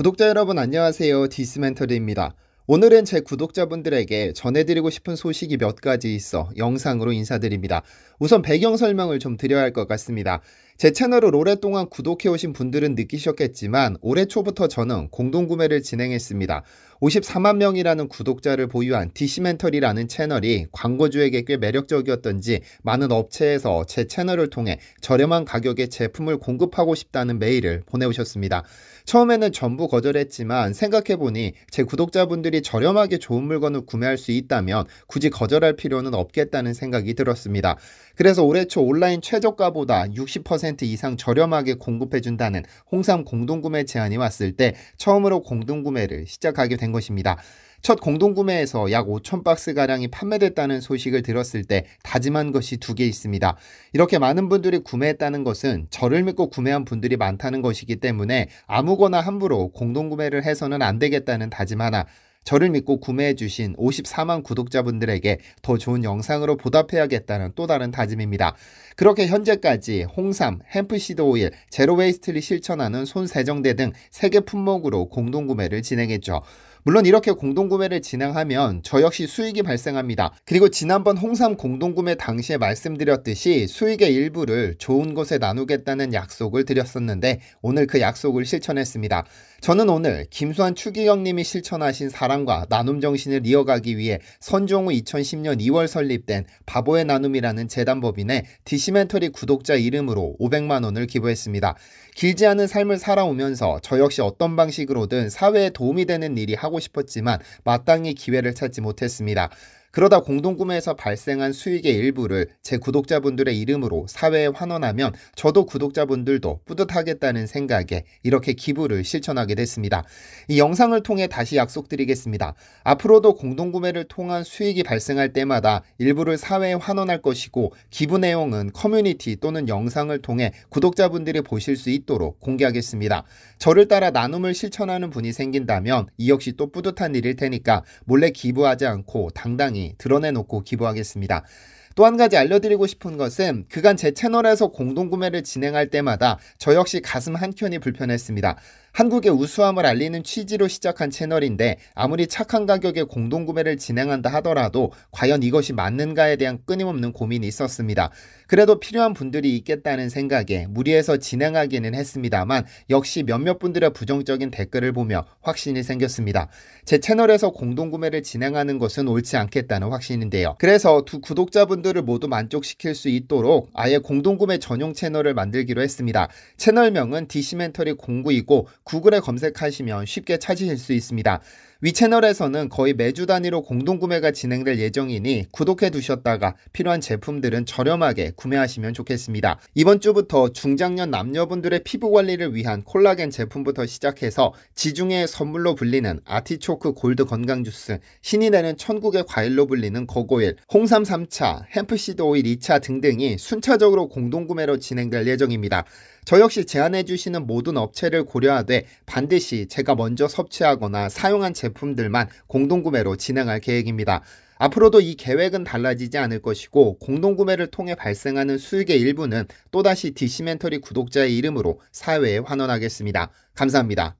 구독자 여러분 안녕하세요. 디스멘터리입니다. 오늘은 제 구독자분들에게 전해드리고 싶은 소식이 몇 가지 있어 영상으로 인사드립니다. 우선 배경 설명을 좀 드려야 할 것 같습니다. 제 채널을 오랫동안 구독해오신 분들은 느끼셨겠지만 올해 초부터 저는 공동구매를 진행했습니다. 54만 명이라는 구독자를 보유한 디시멘터리라는 채널이 광고주에게 꽤 매력적이었던지 많은 업체에서 제 채널을 통해 저렴한 가격에 제품을 공급하고 싶다는 메일을 보내오셨습니다. 처음에는 전부 거절했지만 생각해보니 제 구독자분들이 저렴하게 좋은 물건을 구매할 수 있다면 굳이 거절할 필요는 없겠다는 생각이 들었습니다. 그래서 올해 초 온라인 최저가보다 60% 이상 저렴하게 공급해준다는 홍삼 공동구매 제안이 왔을 때 처음으로 공동구매를 시작하게 된 것입니다. 첫 공동구매에서 약 5천 박스가량이 판매됐다는 소식을 들었을 때 다짐한 것이 두 개 있습니다. 이렇게 많은 분들이 구매했다는 것은 저를 믿고 구매한 분들이 많다는 것이기 때문에 아무거나 함부로 공동구매를 해서는 안 되겠다는 다짐 하나, 저를 믿고 구매해 주신 54만 구독자분들에게 더 좋은 영상으로 보답해야겠다는 또 다른 다짐입니다. 그렇게 현재까지 홍삼, 햄프시드 오일, 제로웨이스트를 실천하는 손세정대 등 3개 품목으로 공동구매를 진행했죠. 물론 이렇게 공동구매를 진행하면 저 역시 수익이 발생합니다. 그리고 지난번 홍삼 공동구매 당시에 말씀드렸듯이 수익의 일부를 좋은 곳에 나누겠다는 약속을 드렸었는데 오늘 그 약속을 실천했습니다. 저는 오늘 김수환 추기경님이 실천하신 사랑과 나눔 정신을 이어가기 위해 선종우 2010년 2월 설립된 바보의 나눔이라는 재단법인에 디시멘터리 구독자 이름으로 500만 원을 기부했습니다. 길지 않은 삶을 살아오면서 저 역시 어떤 방식으로든 사회에 도움이 되는 일이 하고 하고 싶었지만 마땅히 기회를 찾지 못했습니다. 그러다 공동구매에서 발생한 수익의 일부를 제 구독자분들의 이름으로 사회에 환원하면 저도 구독자분들도 뿌듯하겠다는 생각에 이렇게 기부를 실천하게 됐습니다. 이 영상을 통해 다시 약속드리겠습니다. 앞으로도 공동구매를 통한 수익이 발생할 때마다 일부를 사회에 환원할 것이고 기부 내용은 커뮤니티 또는 영상을 통해 구독자분들이 보실 수 있도록 공개하겠습니다. 저를 따라 나눔을 실천하는 분이 생긴다면 이 역시 또 뿌듯한 일일 테니까 몰래 기부하지 않고 당당히 정당 드러내놓고 기부하겠습니다. 또한 가지 알려드리고 싶은 것은 그간 제 채널에서 공동구매를 진행할 때마다 저 역시 가슴 한켠이 불편했습니다. 한국의 우수함을 알리는 취지로 시작한 채널인데 아무리 착한 가격에 공동구매를 진행한다 하더라도 과연 이것이 맞는가에 대한 끊임없는 고민이 있었습니다. 그래도 필요한 분들이 있겠다는 생각에 무리해서 진행하기는 했습니다만 역시 몇몇 분들의 부정적인 댓글을 보며 확신이 생겼습니다. 제 채널에서 공동구매를 진행하는 것은 옳지 않겠다는 확신인데요. 그래서 두 구독자분 여러들을 모두 만족시킬 수 있도록 아예 공동구매 전용 채널을 만들기로 했습니다. 채널명은 디시멘터리 공구이고 구글에 검색하시면 쉽게 찾으실 수 있습니다. 위 채널에서는 거의 매주 단위로 공동구매가 진행될 예정이니 구독해 두셨다가 필요한 제품들은 저렴하게 구매하시면 좋겠습니다. 이번 주부터 중장년 남녀분들의 피부관리를 위한 콜라겐 제품부터 시작해서 지중해의 선물로 불리는 아티초크 골드 건강주스, 신이 내는 천국의 과일로 불리는 거고일, 홍삼 3차, 햄프시드 오일 2차 등등이 순차적으로 공동구매로 진행될 예정입니다. 저 역시 제안해주시는 모든 업체를 고려하되 반드시 제가 먼저 섭취하거나 사용한 제품 제품들만 공동구매로 진행할 계획입니다. 앞으로도 이 계획은 달라지지 않을 것이고 공동구매를 통해 발생하는 수익의 일부는 또다시 디시멘터리 구독자의 이름으로 사회에 환원하겠습니다. 감사합니다.